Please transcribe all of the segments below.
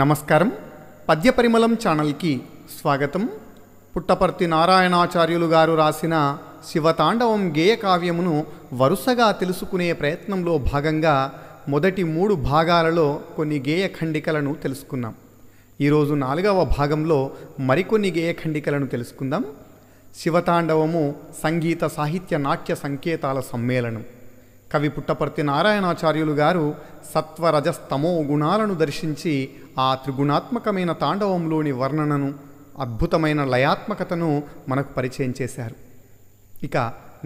నమస్కారం పద్యపరిమళం ఛానల్కి స్వాగతం పుట్టపర్తి నారాయణాచార్యులు గారు రాసిన శివతాండవం గేయ కావ్యమును వరుసగా తెలుసుకునే ప్రయత్నంలో భాగంగా మొదటి మూడు భాగాలలో కొన్ని గేయ ఖండికలను తెలుసుకున్నాం ఈరోజు నాలుగవ భాగంలో మరికొన్ని గేయ ఖండికలను తెలుసుకుందాం శివతాండవము సంగీత సాహిత్య నాట్య సంకేతాల సమ్మేళనం కవి పుట్టపర్తి నారాయణాచార్యులు గారు సత్వరజస్తమో గుణాలను దర్శించి ఆ త్రిగుణాత్మకమైన తాండవంలోని వర్ణనను అద్భుతమైన లయాత్మకతను మనకు పరిచయం చేశారు ఇక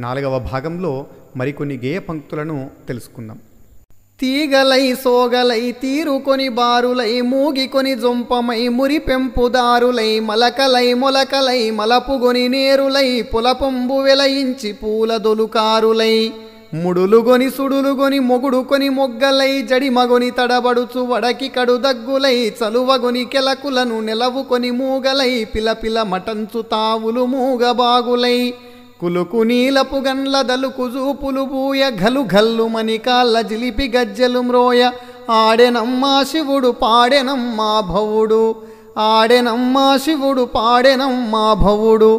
నాలుగవ భాగంలో మరికొన్ని గేయ పంక్తులను తెలుసుకుందాం తీగలై సోగలై తీరుకొని బారులై మూగికొని జొంపమై మురి పెంపుదారులై మలకలై మొలకలై మలపుగొని నేరులై పులపొంబు వెలయించి పూల దొలుకారులై ముడులుగొని సుడులుగొని మొగుడుకొని మొగ్గలై జడిమగొని తడబడుచు వడకి కడు దగ్గులై చలువగొని కెలకులను నిలవుకొని మూగలై పిలపిల మటంచు తావులు మూగబాగులై కులుకు నీలపు గండ్ల దలుకు జూపులు బూయ ఘలు ఘల్లు మణికాళ్ళ జిలిపి గజ్జలు మ్రోయ ఆడెనమ్మా శివుడు పాడెనమ్మా భవుడు ఆడెనమ్మా శివుడు పాడెనమ్మా భవుడు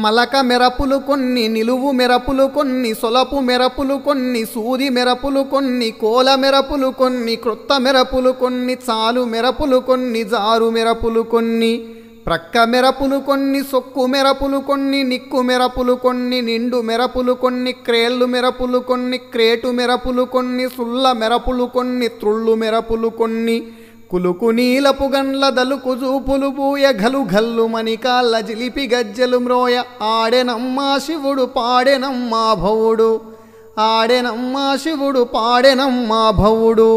మలక మెరపులు కొన్ని నిలువు మెరపులు కొన్ని సొలపు మెరపులు కొన్ని సూది మెరపులు కొన్ని కోల మెరపులు కొన్ని క్రొత్త మెరపులు కొన్ని చాలు మెరపులు కొన్ని జారు మెరపులు కొన్ని ప్రక్క మెరపులు కొన్ని సొక్కు మెరపులు కొన్ని నిక్కు మెరపులు కొన్ని నిండు మెరపులు కొన్ని క్రేళ్ళు మెరపులు కొన్ని క్రేటు మెరపులు కొన్ని సుల్ల మెరపులు కొన్ని త్రుళ్ళు మెరపులు కొన్ని కులుకు నీలపు గండ్ల దలుకు చూపులు బూయ ఘలు ఘల్లు మణికాళ్ళ జిలిపి గజ్జలు మ్రోయ ఆడెనమ్మా శివుడు పాడెనమ్మా భవుడు ఆడెనమ్మా శివుడు పాడెనమ్మా భవుడు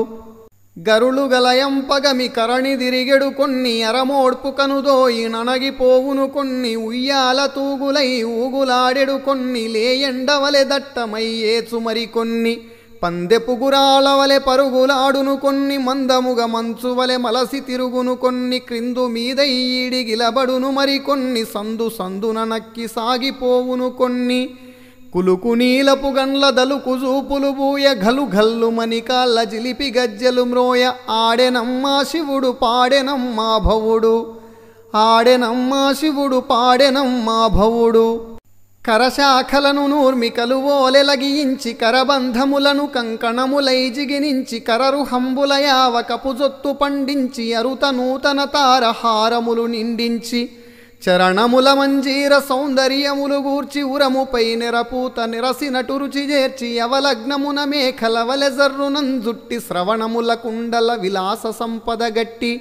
గరులు గలయంపగమి కరణి దిరిగెడు కొన్ని అరమోడ్పు కనుదోయి నణగిపోవును కొన్ని ఉయ్యాల తూగులై ఊగులాడెడు కొన్ని లేయండవలె దట్టమయ్యేచు మరి కొన్ని పందెపు గురాలవలె పరుగులాడును కొన్ని మందముగ మంచువలె మలసి తిరుగును కొన్ని క్రిందు మీద గిలబడును మరి కొన్ని సందు సందున నక్కి సాగిపోవును కొన్ని కులుకు నీలపు గండ్ల దలుకు చూపులు బూయ ఘలు ఘల్లు మణికాళ్ళ జిలిపి గజ్జలు మ్రోయ ఆడెనమ్మా శివుడు పాడెనమ్మా భవుడు ఆడెనమ్మా శివుడు పాడెనమ్మా భవుడు కరశాఖలను నూర్మికలు ఓలెలగియించి కరబంధములను కంకణములై జిగినించి కరరుహంబుల యావ కపుజొత్తు పండించి అరుత నూతన తారహారములు నిండించి చరణముల మంజీర సౌందర్యములు గూర్చి ఉరముపై నిరపూత నిరసినటు రుచి చేర్చి అవలగ్నమున మేఖలవలెజర్రునంజుట్టి శ్రవణముల కుండల విలాస సంపద గట్టి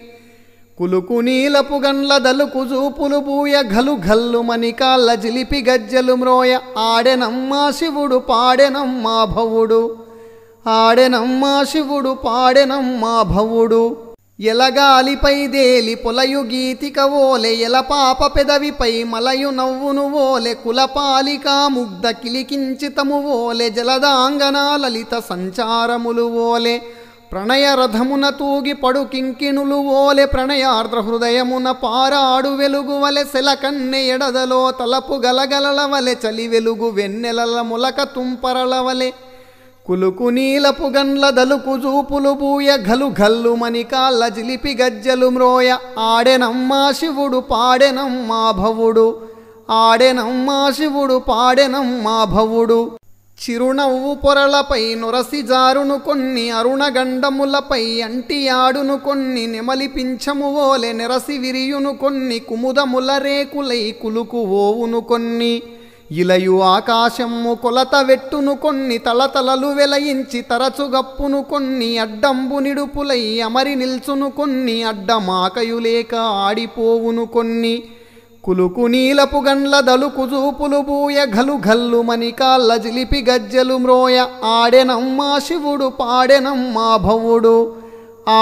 కులుకు నీలపు గండ్ల దలుకు చూపులు బూయ ఘలు ఘల్లు మణికాళ్ళ జిలిపి గజ్జలు మ్రోయ ఆడెనమ్మా శివుడు పాడెనమ్మా భవుడు ఆడెనమ్మా శివుడు పాడెనమ్మా భవుడు ఎలగాలిపై దేలి పొలయు గీతిక ఓలె ఎల పాప పెదవిపై మలయు నవ్వును ఓలె కులపాలికా ముగ్ధ కిలికించితము ఓలె జలదాంగనా లలిత సంచారములు ఓలే ప్రణయరథమున తూగి పడు కింకిణులు ఓలె ప్రణయార్ద్ర హృదయమున పారాడు వెలుగువలె కన్నె ఎడదలో తలపు వలె చలి వెలుగు వెన్నెలల ములక తుంపరలవలె కులుకు నీలపు గండ్ల దలుకు జూపులు బూయ ఘలు ఘల్లు మణికాళ్ళ జిలిపి గజ్జలు మ్రోయ ఆడెనమ్మా శివుడు పాడెనమ్మా భవుడు ఆడెనమ్మా శివుడు పాడెనమ్మా భవుడు చిరునవ్వు పొరలపై నురసి జారును కొన్ని అరుణగండములపై అంటియాడును కొన్ని నెమలిపించము ఓలె నిరసి విరియును కొన్ని కుముదముల రేకులై కులుకు ఓవును కొన్ని ఇలయు ఆకాశము కొలత వెట్టును కొన్ని తలతలలు వెలయించి తరచుగప్పును కొన్ని అడ్డంబు నిడుపులై అమరి నిల్చును కొన్ని అడ్డమాకయులేక ఆడిపోవును కొన్ని కులుకు నీలపు గండ్ల దలు కుజూపులు బూయ ఘలు ఘల్లు మణికాళ్ళ జిలిపి గజ్జలు మ్రోయ ఆడెనమ్మా శివుడు పాడెనమ్మా భవుడు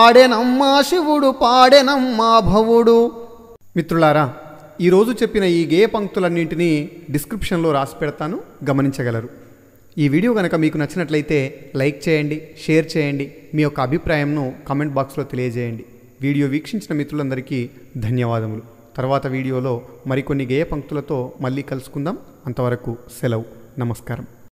ఆడెనమ్మా శివుడు పాడెనమ్మా భవుడు మిత్రులారా ఈరోజు చెప్పిన ఈ గేయ పంక్తులన్నింటినీ డిస్క్రిప్షన్లో రాసి పెడతాను గమనించగలరు ఈ వీడియో కనుక మీకు నచ్చినట్లయితే లైక్ చేయండి షేర్ చేయండి మీ యొక్క అభిప్రాయంను కామెంట్ బాక్స్లో తెలియజేయండి వీడియో వీక్షించిన మిత్రులందరికీ ధన్యవాదములు తర్వాత వీడియోలో మరికొన్ని గేయ పంక్తులతో మళ్ళీ కలుసుకుందాం అంతవరకు సెలవు నమస్కారం